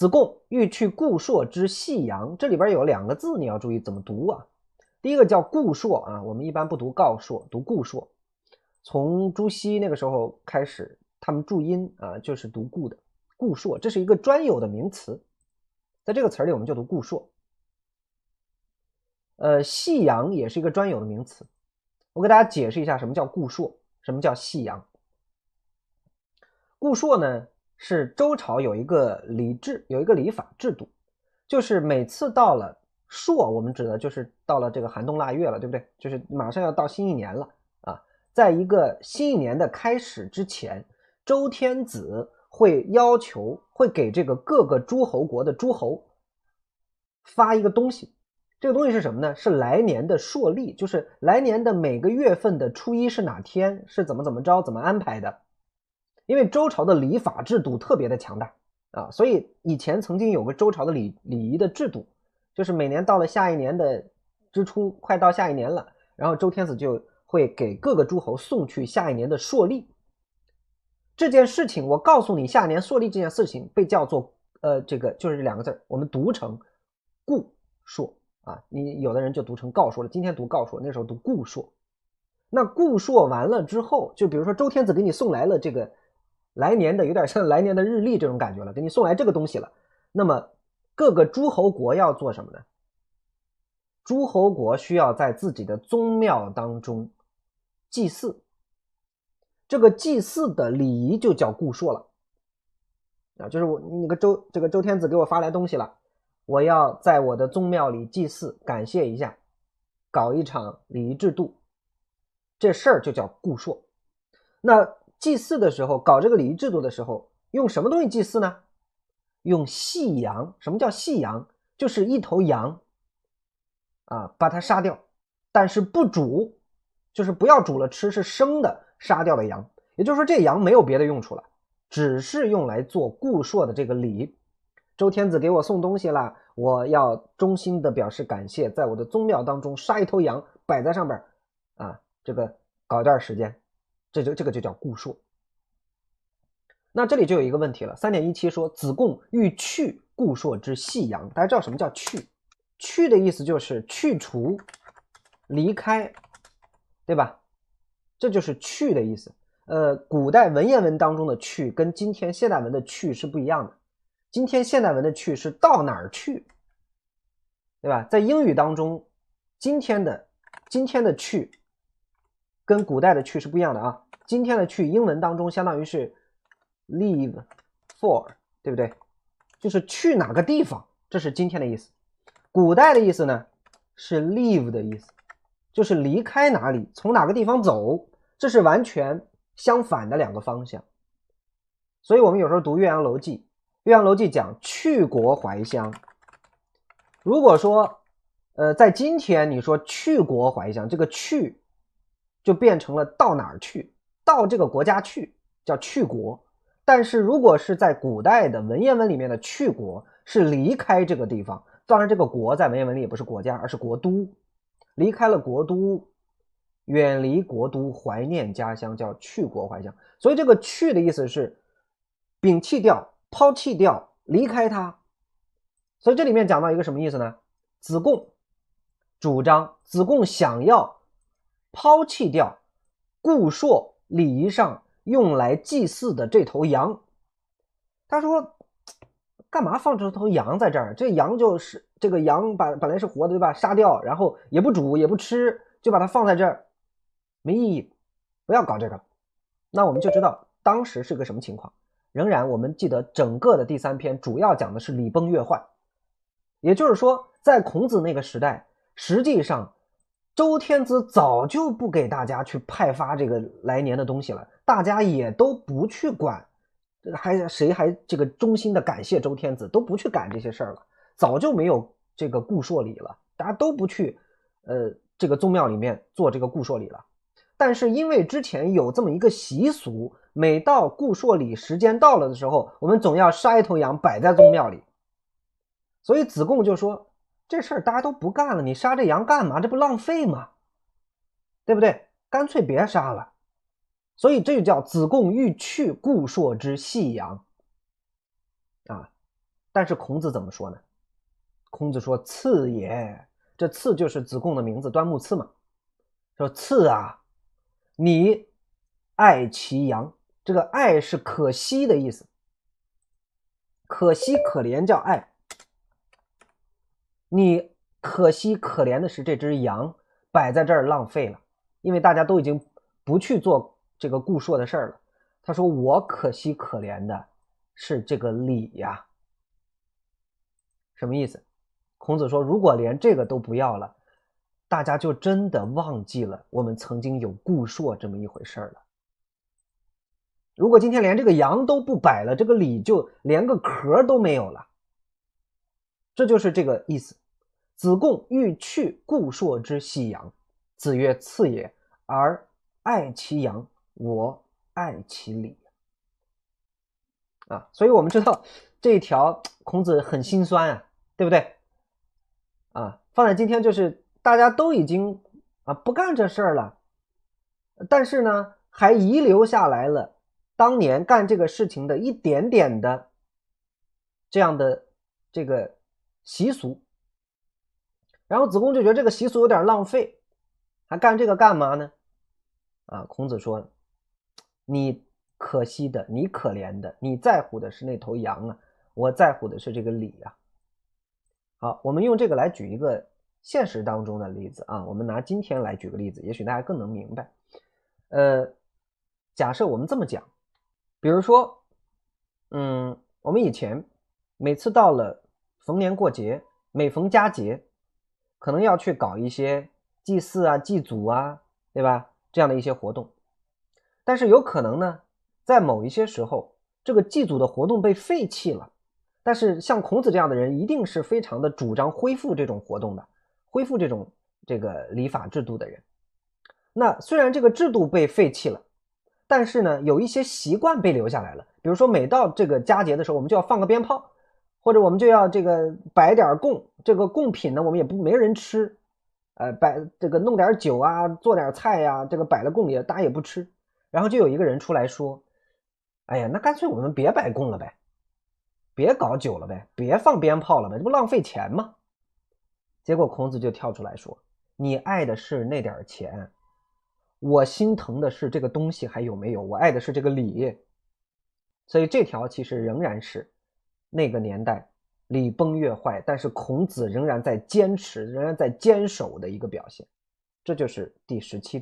子贡欲去，故朔之细阳。这里边有两个字，你要注意怎么读啊？第一个叫固朔啊，我们一般不读告朔，读固朔。从朱熹那个时候开始，他们注音啊，就是读故的，固朔，这是一个专有的名词。在这个词里，我们就读固朔。呃，细阳也是一个专有的名词。我给大家解释一下，什么叫固朔，什么叫细阳。固朔呢？是周朝有一个礼制，有一个礼法制度，就是每次到了朔，我们指的就是到了这个寒冬腊月了，对不对？就是马上要到新一年了啊！在一个新一年的开始之前，周天子会要求会给这个各个诸侯国的诸侯发一个东西。这个东西是什么呢？是来年的朔历，就是来年的每个月份的初一是哪天，是怎么怎么着，怎么安排的。因为周朝的礼法制度特别的强大啊，所以以前曾经有个周朝的礼礼仪的制度，就是每年到了下一年的之初，快到下一年了，然后周天子就会给各个诸侯送去下一年的朔历。这件事情，我告诉你，下一年朔历这件事情被叫做呃，这个就是两个字我们读成固朔啊。你有的人就读成告朔了，今天读告朔，那时候读固朔。那固朔完了之后，就比如说周天子给你送来了这个。来年的有点像来年的日历这种感觉了，给你送来这个东西了。那么各个诸侯国要做什么呢？诸侯国需要在自己的宗庙当中祭祀，这个祭祀的礼仪就叫固朔了。啊，就是我那个周这个周天子给我发来东西了，我要在我的宗庙里祭祀，感谢一下，搞一场礼仪制度，这事儿就叫固朔。那。祭祀的时候，搞这个礼仪制度的时候，用什么东西祭祀呢？用细羊。什么叫细羊？就是一头羊，啊，把它杀掉，但是不煮，就是不要煮了吃，是生的，杀掉的羊。也就是说，这羊没有别的用处了，只是用来做固朔的这个礼。周天子给我送东西了，我要衷心的表示感谢，在我的宗庙当中杀一头羊，摆在上边，啊，这个搞一段时间。这就这个就叫固朔。那这里就有一个问题了。三点一七说子贡欲去固朔之细阳，大家知道什么叫去？去的意思就是去除、离开，对吧？这就是去的意思。呃，古代文言文当中的去跟今天现代文的去是不一样的。今天现代文的去是到哪儿去，对吧？在英语当中，今天的今天的去。跟古代的去是不一样的啊！今天的去，英文当中相当于是 leave for，对不对？就是去哪个地方，这是今天的意思。古代的意思呢，是 leave 的意思，就是离开哪里，从哪个地方走，这是完全相反的两个方向。所以我们有时候读《岳阳楼记》，《岳阳楼记》讲“去国怀乡”。如果说，呃，在今天你说“去国怀乡”这个去，就变成了到哪儿去，到这个国家去，叫去国。但是如果是在古代的文言文里面的“去国”，是离开这个地方。当然，这个“国”在文言文里也不是国家，而是国都。离开了国都，远离国都，怀念家乡，叫去国怀乡。所以这个“去”的意思是摒弃掉、抛弃掉、离开它。所以这里面讲到一个什么意思呢？子贡主张，子贡想要。抛弃掉固朔礼仪上用来祭祀的这头羊，他说：“干嘛放这头羊在这儿？这羊就是这个羊，本本来是活的对吧？杀掉，然后也不煮也不吃，就把它放在这儿，没意义，不要搞这个。”那我们就知道当时是个什么情况。仍然，我们记得整个的第三篇主要讲的是礼崩乐坏，也就是说，在孔子那个时代，实际上。周天子早就不给大家去派发这个来年的东西了，大家也都不去管，还谁还这个衷心的感谢周天子都不去干这些事儿了，早就没有这个顾朔礼了，大家都不去，呃，这个宗庙里面做这个顾朔礼了。但是因为之前有这么一个习俗，每到顾朔礼时间到了的时候，我们总要杀一头羊摆在宗庙里，所以子贡就说。这事儿大家都不干了，你杀这羊干嘛？这不浪费吗？对不对？干脆别杀了。所以这就叫子贡欲去，故说之细羊。啊，但是孔子怎么说呢？孔子说：“次也，这次就是子贡的名字，端木赐嘛。说次啊，你爱其羊，这个爱是可惜的意思，可惜可怜叫爱。”你可惜可怜的是这只羊摆在这儿浪费了，因为大家都已经不去做这个固硕的事儿了。他说：“我可惜可怜的是这个礼呀，什么意思？”孔子说：“如果连这个都不要了，大家就真的忘记了我们曾经有固硕这么一回事儿了。如果今天连这个羊都不摆了，这个礼就连个壳都没有了，这就是这个意思。”子贡欲去，故朔之细阳。子曰：“次也，而爱其阳，我爱其礼。”啊，所以我们知道这一条，孔子很心酸啊，对不对？啊，放在今天就是大家都已经啊不干这事儿了，但是呢，还遗留下来了当年干这个事情的一点点的这样的这个习俗。然后子贡就觉得这个习俗有点浪费，还干这个干嘛呢？啊，孔子说：“你可惜的，你可怜的，你在乎的是那头羊啊，我在乎的是这个礼啊。”好，我们用这个来举一个现实当中的例子啊，我们拿今天来举个例子，也许大家更能明白。呃，假设我们这么讲，比如说，嗯，我们以前每次到了逢年过节，每逢佳节。可能要去搞一些祭祀啊、祭祖啊，对吧？这样的一些活动，但是有可能呢，在某一些时候，这个祭祖的活动被废弃了。但是像孔子这样的人，一定是非常的主张恢复这种活动的，恢复这种这个礼法制度的人。那虽然这个制度被废弃了，但是呢，有一些习惯被留下来了。比如说，每到这个佳节的时候，我们就要放个鞭炮。或者我们就要这个摆点贡，这个贡品呢，我们也不没人吃，呃，摆这个弄点酒啊，做点菜呀，这个摆了贡也大家也不吃。然后就有一个人出来说：“哎呀，那干脆我们别摆贡了呗，别搞酒了呗，别放鞭炮了呗，这不浪费钱吗？”结果孔子就跳出来说：“你爱的是那点钱，我心疼的是这个东西还有没有，我爱的是这个礼。”所以这条其实仍然是。那个年代礼崩乐坏，但是孔子仍然在坚持，仍然在坚守的一个表现，这就是第十七。